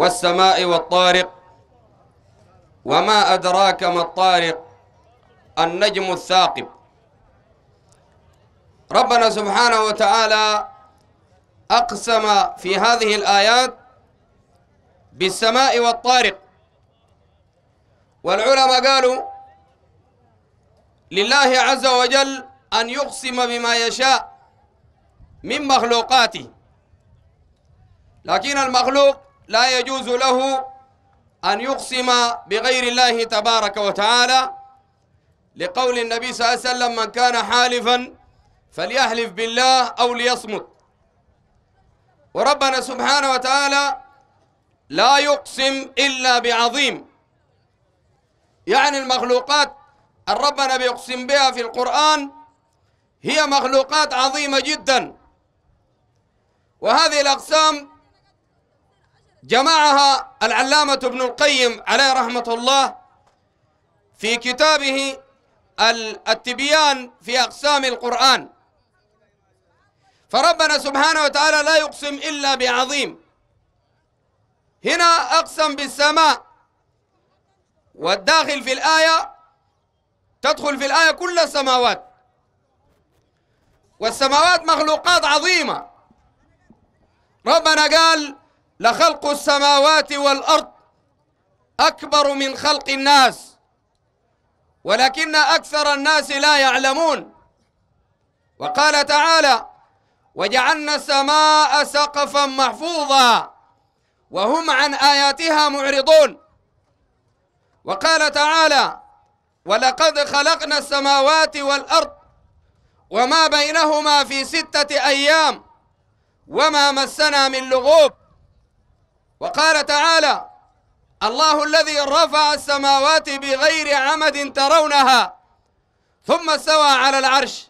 والسماء والطارق وما أدراك ما الطارق النجم الثاقب ربنا سبحانه وتعالى أقسم في هذه الآيات بالسماء والطارق والعلماء قالوا لله عز وجل أن يقسم بما يشاء من مخلوقاته لكن المخلوق لا يجوز له أن يقسم بغير الله تبارك وتعالى لقول النبي صلى الله عليه وسلم من كان حالفا فليحلف بالله أو ليصمت وربنا سبحانه وتعالى لا يقسم إلا بعظيم يعني المخلوقات الربنا بيقسم بها في القرآن هي مخلوقات عظيمة جدا وهذه الأقسام جمعها العلامة ابن القيم عليه رحمة الله في كتابه التبيان في أقسام القرآن فربنا سبحانه وتعالى لا يقسم إلا بعظيم هنا أقسم بالسماء والداخل في الآية تدخل في الآية كل السماوات والسماوات مخلوقات عظيمة ربنا قال لخلق السماوات والأرض أكبر من خلق الناس ولكن أكثر الناس لا يعلمون وقال تعالى وجعلنا السماء سقفا محفوظا وهم عن آياتها معرضون وقال تعالى ولقد خلقنا السماوات والأرض وما بينهما في ستة أيام وما مسنا من لغوب وقال تعالى الله الذي رفع السماوات بغير عمد ترونها ثم استوى على العرش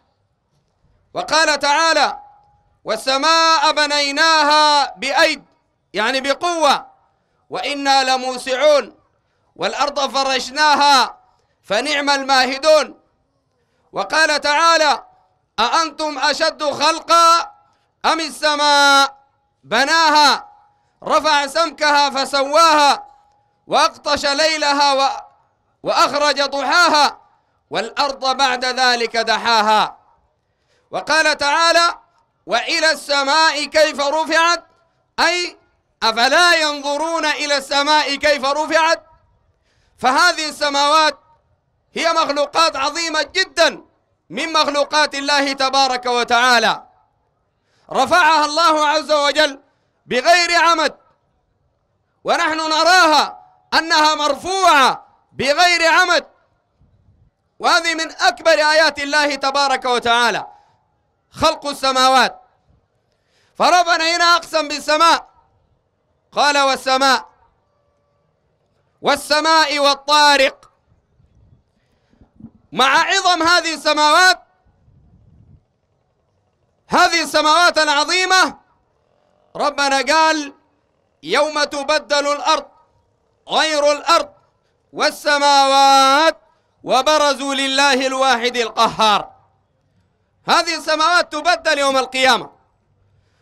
وقال تعالى والسماء بنيناها بأيد يعني بقوة وإنا لموسعون والأرض فرشناها فنعم الماهدون وقال تعالى أأنتم أشد خلقا أم السماء بناها رفع سمكها فسواها وأقطش ليلها و... وأخرج ضحاها والأرض بعد ذلك دحاها وقال تعالى وإلى السماء كيف رفعت أي أفلا ينظرون إلى السماء كيف رفعت فهذه السماوات هي مخلوقات عظيمة جدا من مخلوقات الله تبارك وتعالى رفعها الله عز وجل بغير عمد ونحن نراها أنها مرفوعة بغير عمد وهذه من أكبر آيات الله تبارك وتعالى خلق السماوات فربنا هنا أقسم بالسماء قال والسماء والسماء والطارق مع عظم هذه السماوات هذه السماوات العظيمة ربنا قال يوم تبدل الأرض غير الأرض والسماوات وبرزوا لله الواحد القهار هذه السماوات تبدل يوم القيامة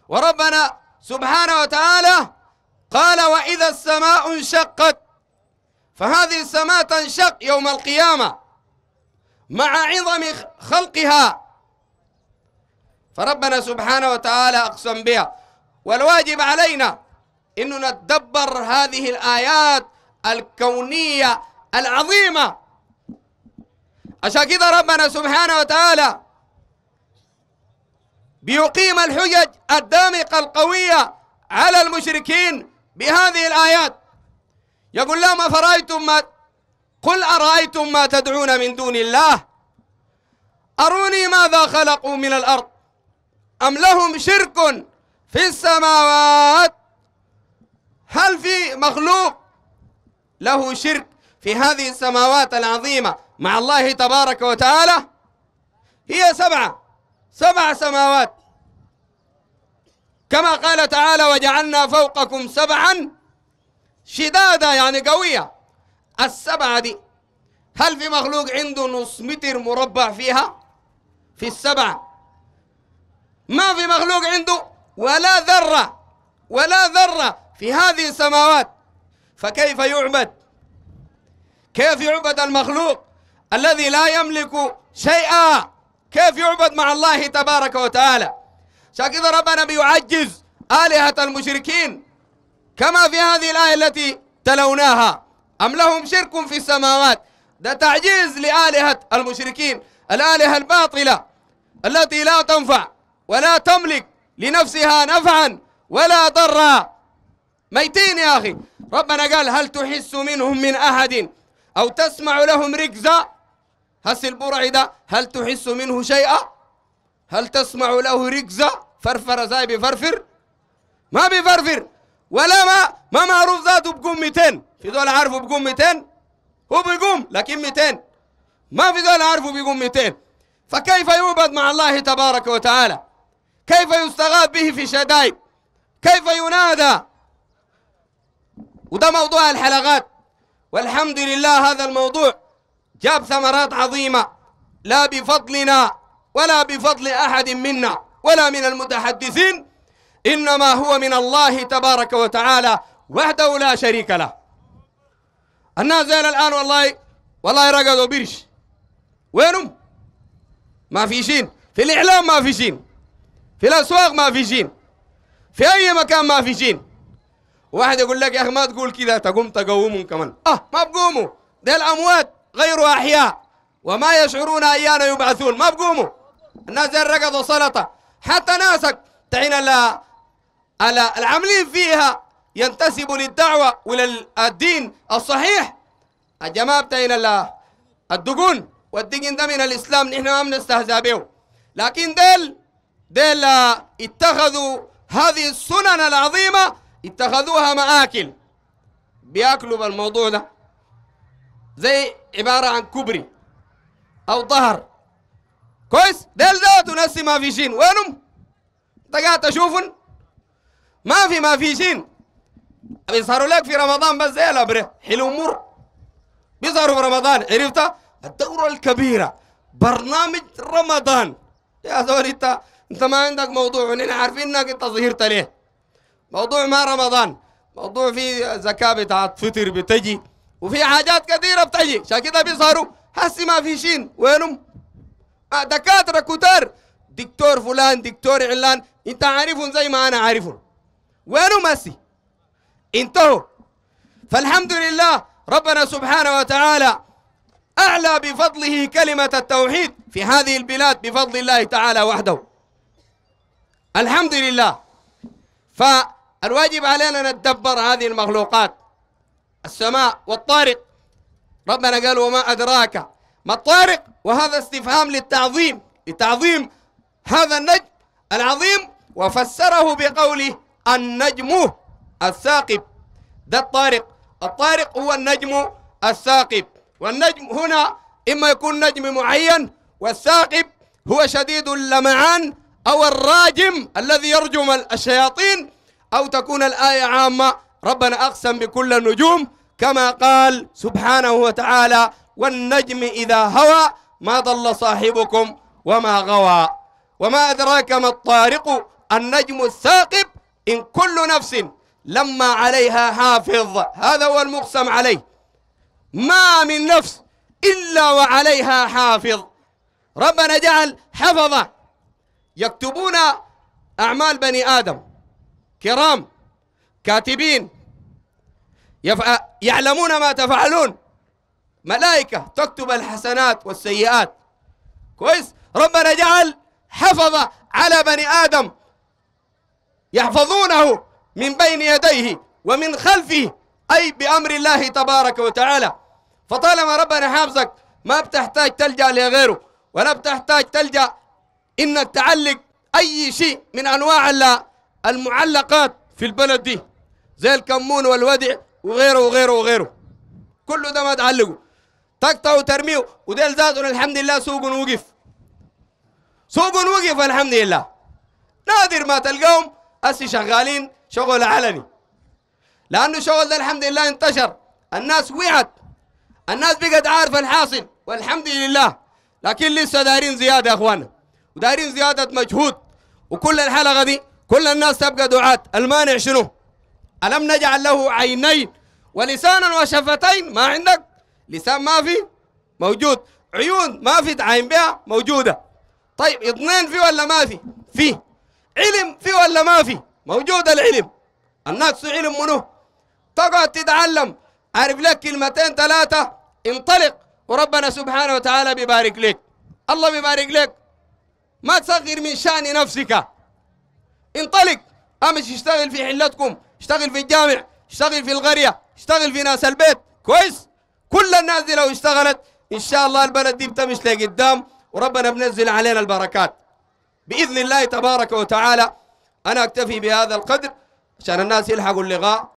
وربنا سبحانه وتعالى قال وإذا السماء انشقت فهذه السماء تنشق يوم القيامة مع عظم خلقها فربنا سبحانه وتعالى أقسم بها والواجب علينا أن نتدبر هذه الآيات الكونية العظيمة عشان كذا ربنا سبحانه وتعالى بيقيم الحجج الدامقة القوية على المشركين بهذه الآيات يقول لهم أفرأيتم ما قل أرأيتم ما تدعون من دون الله أروني ماذا خلقوا من الأرض أم لهم شرك في السماوات هل في مخلوق له شرك في هذه السماوات العظيمة مع الله تبارك وتعالى هي سبعة سبع سماوات كما قال تعالى وجعلنا فوقكم سبعا شدادة يعني قوية السبعة دي هل في مخلوق عنده نص متر مربع فيها في السبعة ما في مخلوق عنده ولا ذرة ولا ذرة في هذه السماوات فكيف يعبد كيف يعبد المخلوق الذي لا يملك شيئا كيف يعبد مع الله تبارك وتعالى شاكذا ربنا بيعجز آلهة المشركين كما في هذه الآية التي تلوناها أم لهم شرك في السماوات ده تعجيز لآلهة المشركين الآلهة الباطلة التي لا تنفع ولا تملك لنفسها نفعا ولا ضرا ميتين يا أخي ربنا قال هل تحس منهم من أحد أو تسمع لهم ركزا هس البرعي ده هل تحس منه شيئا هل تسمع له ركزا فرفر زي بفرفر ما بفرفر ولا ما ما معروف ذاته بقوم 200 في دول عارفه بقوم 200 هو بيقوم لكن 200 ما في دول عارفه بيقوم 200 فكيف يعبد مع الله تبارك وتعالى كيف يستغاب به في شدائد كيف ينادى وده موضوع الحلقات والحمد لله هذا الموضوع جاب ثمرات عظيمة لا بفضلنا ولا بفضل أحد منا ولا من المتحدثين إنما هو من الله تبارك وتعالى وحده لا شريك له الناس زين الآن والله والله رقدوا برش وينهم ما في شين في الإعلام ما في شين في الأسواق ما في جين في أي مكان ما في جين واحد يقول لك يا أخي ما تقول كذا تقوم تقومهم كمان أه ما بقوموا ده الأموات غير أحياء وما يشعرون ايانا يبعثون ما بقوموا الناس زي الرقد وسلطة حتى ناسك تعين العاملين فيها ينتسبوا للدعوة وللدين الصحيح الجماعة بتاعين الدقون والدقن ده من الإسلام نحن ما بنستهزأ به لكن ديل ديلا اتخذوا هذه السنن العظيمة اتخذوها مآكل بياكلوا بالموضوع ده زي عبارة عن كبري أو ظهر كويس ديل ده تنسي ما في شين وينهم تقعد تشوفن ما في ما في شين بيظهروا لك في رمضان بس زي الأبرة حلو مر بيظهروا في رمضان عرفتها الدورة الكبيرة برنامج رمضان يا زول انت انت ما عندك موضوع ونحن عارفين انك انت ظهرت ليه موضوع ما رمضان موضوع في زكاة بتاعت فطر بتجي وفي حاجات كثيرة بتجي عشان كده بيظهروا حسي ما في شين وينهم آه، دكاترة كتار دكتور فلان دكتور علان انت عارفهم زي ما انا عارفهم وينهم هسي انتهوا فالحمد لله ربنا سبحانه وتعالى أعلى بفضله كلمة التوحيد في هذه البلاد بفضل الله تعالى وحده الحمد لله فالواجب علينا نتدبر هذه المخلوقات السماء والطارق ربنا قال وما أدراك ما الطارق وهذا استفهام للتعظيم لتعظيم هذا النجم العظيم وفسره بقوله النجم الثاقب ده الطارق الطارق هو النجم الثاقب والنجم هنا إما يكون نجم معين والثاقب هو شديد اللمعان أو الراجم الذي يرجم الشياطين أو تكون الآية عامة ربنا أقسم بكل النجوم كما قال سبحانه وتعالى والنجم إذا هوى ما ضل صاحبكم وما غوى وما أدراك ما الطارق النجم الثاقب إن كل نفس لما عليها حافظ هذا هو المقسم عليه ما من نفس إلا وعليها حافظ ربنا جعل حفظه يكتبون أعمال بني آدم كرام كاتبين يفع... يعلمون ما تفعلون ملائكة تكتب الحسنات والسيئات كويس ربنا جعل حفظ على بني آدم يحفظونه من بين يديه ومن خلفه أي بأمر الله تبارك وتعالى فطالما ربنا حافظك ما بتحتاج تلجأ لغيره ولا بتحتاج تلجأ انك تعلق اي شيء من انواع المعلقات في البلد دي زي الكمون والودع وغيره وغيره وغيره كله ده ما تعلقه تقطع وترميه وديل زادوا الحمد لله سوق وقف سوق وقف الحمد لله نادر ما تلقاهم أسي شغالين شغل علني لأنه شغل ده الحمد لله انتشر الناس وعت الناس بقت عارفة الحاصل والحمد لله لكن لسه دارين زيادة يا أخوانا ودارين زيادة مجهود وكل الحلقة دي كل الناس تبقى دعاة المانع شنو ألم نجعل له عينين ولسانا وشفتين ما عندك لسان ما في موجود عيون ما في تعين بها موجودة طيب اثنين في ولا ما في في علم في ولا ما في موجود العلم الناس علم منه تقعد تتعلم عارف لك كلمتين ثلاثة انطلق وربنا سبحانه وتعالى بيبارك لك الله بيبارك لك ما تصغر من شان نفسك انطلق امشي اشتغل في حلتكم اشتغل في الجامع اشتغل في القرية اشتغل في ناس البيت كويس كل الناس دي لو اشتغلت ان شاء الله البلد دي بتمشي لقدام وربنا بنزل علينا البركات باذن الله تبارك وتعالى انا اكتفي بهذا القدر عشان الناس يلحقوا اللقاء